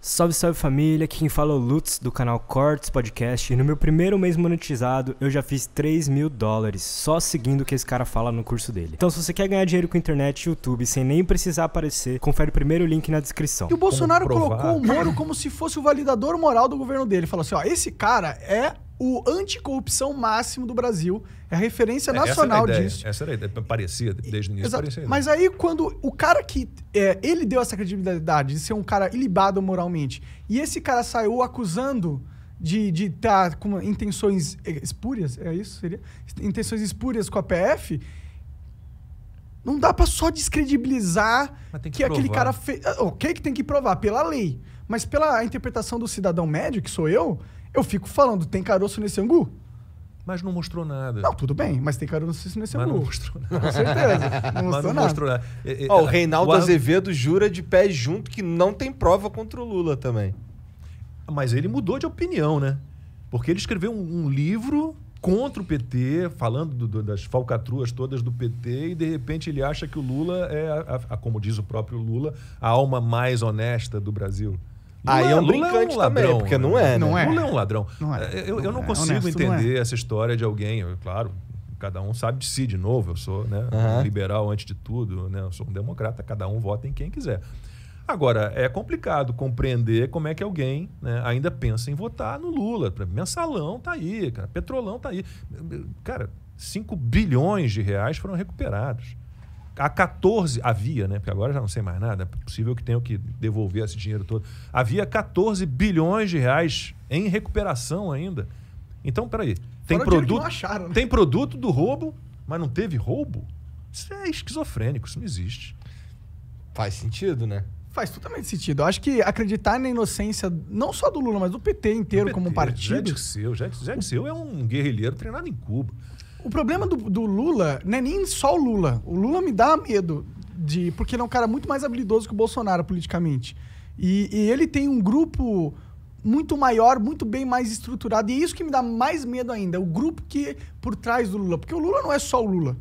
Salve, salve família, aqui quem fala é o Lutz do canal Cortes Podcast e no meu primeiro mês monetizado eu já fiz 3 mil dólares só seguindo o que esse cara fala no curso dele. Então se você quer ganhar dinheiro com internet e YouTube sem nem precisar aparecer, confere o primeiro link na descrição. E o Bolsonaro colocou o Moro como se fosse o validador moral do governo dele. Falou assim, ó, esse cara é o anticorrupção máximo do Brasil. É a referência é, é nacional essa a disso. Essa era a ideia. Parecia, desde o início Exato. parecia. Né? Mas aí, quando o cara que... É, ele deu essa credibilidade de ser um cara ilibado moralmente. E esse cara saiu acusando de estar tá com intenções espúrias, é isso? Seria? Intenções espúrias com a PF... Não dá para só descredibilizar que, que aquele cara fez. Ah, o que tem que provar pela lei. Mas pela interpretação do cidadão médio, que sou eu, eu fico falando, tem caroço nesse angu? Mas não mostrou nada. Não, tudo bem, mas tem caroço nesse mas angu. Mas não mostrou nada. Com certeza. Não mostrou, mas não nada. mostrou nada. É, é, Ó, o Reinaldo o... Azevedo jura de pé junto que não tem prova contra o Lula também. Mas ele mudou de opinião, né? Porque ele escreveu um, um livro contra o PT, falando do, do, das falcatruas todas do PT, e de repente ele acha que o Lula é, a, a, como diz o próprio Lula, a alma mais honesta do Brasil. Aí é um é? Lula brincante é um ladrão, também, porque não né? é. Né? Não né? é. Lula é um ladrão. Não é. Eu, eu não, não é. consigo é entender não essa história de alguém, eu, claro. Cada um sabe de si, de novo. Eu sou né, uhum. liberal antes de tudo, né? eu sou um democrata, cada um vota em quem quiser. Agora, é complicado compreender como é que alguém né, ainda pensa em votar no Lula. Mensalão tá aí, cara. Petrolão tá aí. Cara, 5 bilhões de reais foram recuperados a 14, havia, né? Porque agora já não sei mais nada, é possível que tenham que devolver esse dinheiro todo. Havia 14 bilhões de reais em recuperação ainda. Então, peraí. Tem Fora produto, acharam, né? tem produto do roubo, mas não teve roubo? Isso é esquizofrênico, isso não existe. Faz sentido, né? Faz totalmente sentido. Eu acho que acreditar na inocência, não só do Lula, mas do PT inteiro do PT, como um partido. Zé Dirceu, Zé, Zé eu é um guerrilheiro treinado em Cuba. O problema do, do Lula não é nem só o Lula. O Lula me dá medo de. Porque ele é um cara muito mais habilidoso que o Bolsonaro politicamente. E, e, ele tem um grupo muito maior, muito bem mais estruturado. E é isso que me dá mais medo ainda. É o grupo que por trás do Lula. Porque o Lula não é só o Lula.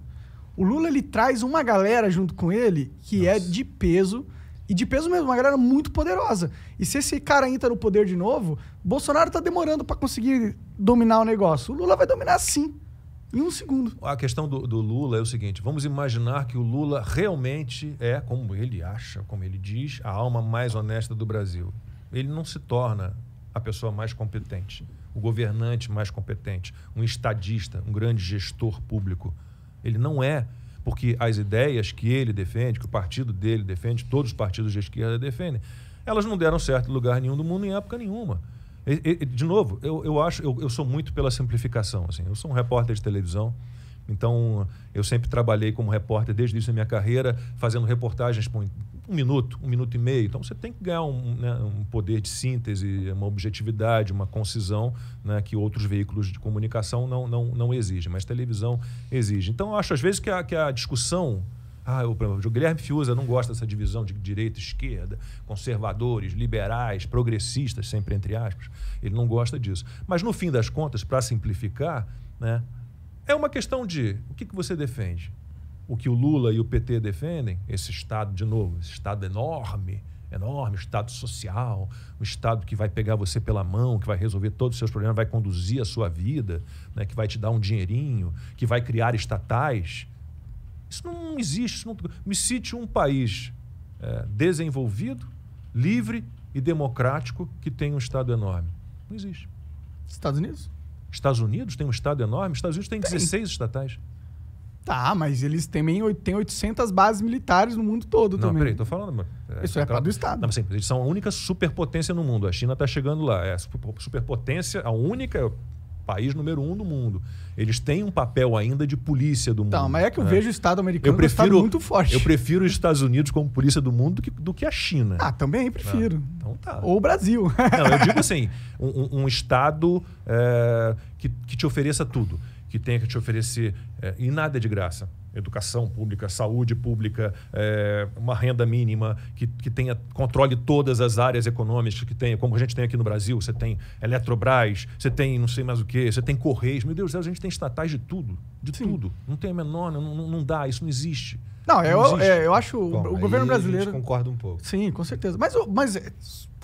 O Lula ele traz uma galera junto com ele que é Nossa. é de peso. E de peso mesmo, uma galera muito poderosa. E se esse cara entra no poder de novo, Bolsonaro tá demorando para conseguir dominar o negócio. O Lula vai dominar sim. Em um segundo. A questão do, do, Lula é o seguinte: vamos imaginar que o Lula realmente é, como ele acha, como ele diz, a alma mais honesta do Brasil. Ele não se torna a pessoa mais competente, o governante mais competente, um estadista, um grande gestor público. Ele não é, porque as ideias que ele defende, que o partido dele defende, todos os partidos de esquerda defendem, elas não deram certo em lugar nenhum do mundo em época nenhuma. E, e, de novo, eu, eu acho, eu, eu sou muito pela simplificação. Assim. Eu sou um repórter de televisão, então eu sempre trabalhei como repórter desde o início da minha carreira, fazendo reportagens por um minuto, um minuto e meio. Então você tem que ganhar um, né, um poder de síntese, uma objetividade, uma concisão né, que outros veículos de comunicação não, não, não exigem, mas televisão exige. Então eu acho às vezes que a, que a discussão ah, é o o Guilherme Fiuza não gosta dessa divisão de direita e esquerda, conservadores, liberais, progressistas, sempre entre aspas. Ele não gosta disso. Mas, no fim das contas, para simplificar, né, é uma questão de o que, que você defende? O que o Lula e o PT defendem, esse Estado, de novo, esse Estado enorme, enorme, Estado social, um Estado que vai pegar você pela mão, que vai resolver todos os seus problemas, vai conduzir a sua vida, né, que vai te dar um dinheirinho, que vai criar estatais isso não existe. Isso não... Me cite um país é, desenvolvido, livre e democrático que tem um Estado enorme. Não existe. Estados Unidos? Estados Unidos tem um Estado enorme. Estados Unidos tem, tem. 16 estatais. Tá, mas eles também têm 800 bases militares no mundo todo não, também. Não, peraí, tô falando. É, Isso é, tá para claro, do Estado. Não, mas, sim, eles são a única superpotência no mundo. A China está chegando lá. É a superpotência, a única é país número um do mundo. Eles têm um papel ainda de polícia do então, mundo. Tá, mas é que eu né? vejo o Estado americano eu prefiro, um muito forte. Eu prefiro os Estados Unidos como polícia do mundo do que, do que a China. Ah, também prefiro. Né? Então tá. Ou o Brasil. Não, eu digo assim, um, um Estado é, que, que te ofereça tudo que tenha que te oferecer. É, e nada é de graça. Educação pública, saúde pública, é, uma renda mínima, que, que tenha controle todas as áreas econômicas que tenha, como a gente tem aqui no Brasil, você tem Eletrobras, você tem não sei mais o que, você tem Correios. Meu Deus do céu, a gente tem estatais de tudo. De Sim. tudo. Não tem a menor, não, não, não dá, isso não existe. Não, não eu, existe. É, eu acho Bom, o governo brasileiro. concorda um pouco. Sim, com certeza. Mas, mas é,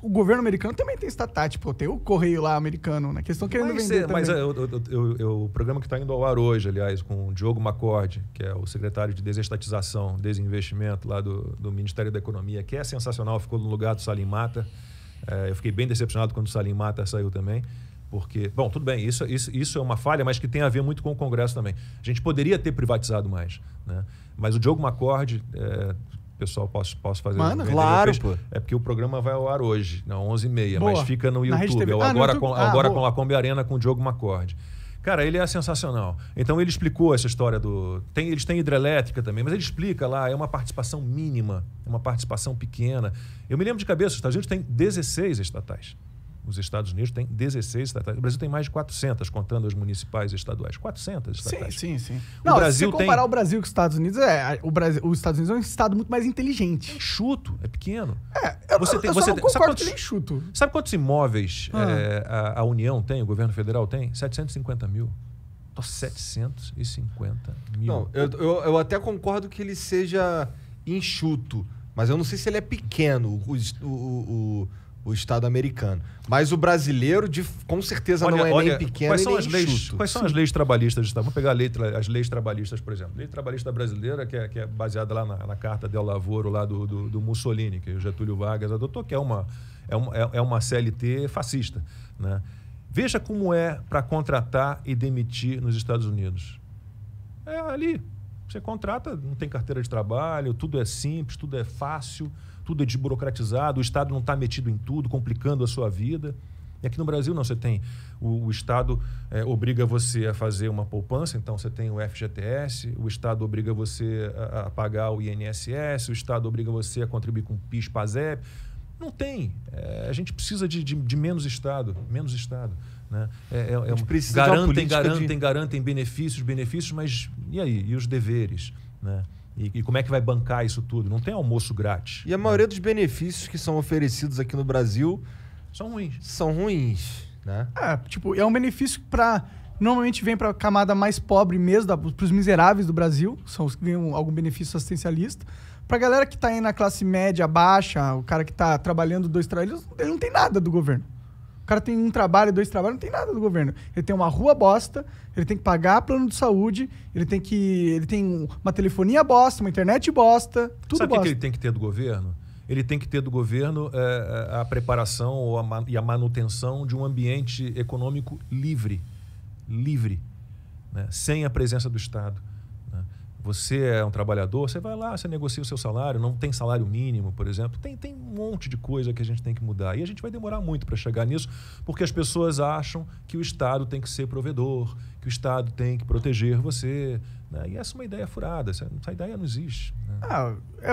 o governo americano também tem estatal, tipo, tem o correio lá americano, né? Que estão querendo mas, vender. É, mas é, eu, eu, eu, o programa que está indo ao ar hoje, aliás, com o Diogo Macorde, que é o secretário de desestatização, desinvestimento lá do, do Ministério da Economia, que é sensacional, ficou no lugar do Salim Mata. É, eu fiquei bem decepcionado quando o Salim Mata saiu também. Porque, bom, tudo bem, isso, isso, isso é uma falha, mas que tem a ver muito com o Congresso também. A gente poderia ter privatizado mais. Né? Mas o Diogo Macorde, é, pessoal posso, posso fazer. Mano, claro, pô. É porque o programa vai ao ar hoje, na 11h30, mas fica no YouTube. É o ah, agora com, ah, agora com a Kombi Arena com o Diogo Macorde. Cara, ele é sensacional. Então ele explicou essa história do. Tem, eles têm hidrelétrica também, mas ele explica lá, é uma participação mínima, é uma participação pequena. Eu me lembro de cabeça, os Estados Unidos têm 16 estatais. Os Estados Unidos têm 16 estatais. O Brasil tem mais de 400, contando as municipais e estaduais. 400 estatais. Sim, sim, sim. O Não, Brasil se você comparar tem... o Brasil com os Estados Unidos, é, o Brasil, os Estados Unidos é um estado muito mais inteligente. É enxuto, é pequeno. É, eu, você tem, eu você não tem, concordo quantos, que ele é enxuto. Sabe quantos imóveis ah. é, a, a União tem, o governo federal tem? 750 mil. 750 mil. Não, eu, eu, eu, até concordo que ele seja enxuto, mas eu não sei se ele é pequeno. O, o, o, o Estado americano. Mas o brasileiro, de, com certeza, olha, não é olha, nem pequeno quais são as leis, chuto. Quais são Sim. as leis trabalhistas? Vamos pegar lei, as leis trabalhistas, por exemplo. A lei trabalhista brasileira, que é, que é baseada lá na, na, Carta del Lavoro, lá do, do, do, Mussolini, que é o Getúlio Vargas adotou, é que é uma, é uma, é, é uma CLT fascista. Né? Veja como é para contratar e demitir nos Estados Unidos. É ali, você contrata, não tem carteira de trabalho, tudo é simples, tudo é fácil, tudo é desburocratizado, o Estado não está metido em tudo, complicando a sua vida. E aqui no Brasil não, você tem o, o Estado é, obriga você a fazer uma poupança, então você tem o FGTS, o Estado obriga você a, a pagar o INSS, o Estado obriga você a contribuir com o PIS, PASEP. Não tem. É, a gente precisa de, de, de menos Estado, menos Estado. Né? É, é, é uma, garantem, garantem, de... garantem benefícios, benefícios, mas e aí? E os deveres? Né? E, e, como é que vai bancar isso tudo? Não tem almoço grátis. E a maioria né? dos benefícios que são oferecidos aqui no Brasil são ruins. São ruins, né? É, tipo, é um benefício para normalmente vem para a camada mais pobre mesmo, para os miseráveis do Brasil, são os que ganham algum benefício assistencialista. Para a galera que está aí na classe média, baixa, o cara que está trabalhando dois trabalhos, ele não tem nada do governo. O cara tem um trabalho, dois trabalhos, não tem nada do governo. Ele tem uma rua bosta, ele tem que pagar plano de saúde, ele tem que. ele tem uma telefonia bosta, uma internet bosta, tudo Sabe bosta. Sabe o que ele tem que ter do governo? Ele tem que ter do governo é, é a preparação ou a, e a manutenção de um ambiente econômico livre. Livre. Né? Sem a presença do Estado você é um trabalhador, você vai lá, você negocia o seu salário, não tem salário mínimo, por exemplo. Tem, tem um monte de coisa que a gente tem que mudar. E a gente vai demorar muito para chegar nisso, porque as pessoas acham que o Estado tem que ser provedor, que o Estado tem que proteger você. Né? E essa é uma ideia furada, essa, essa ideia não existe. Né? Ah, é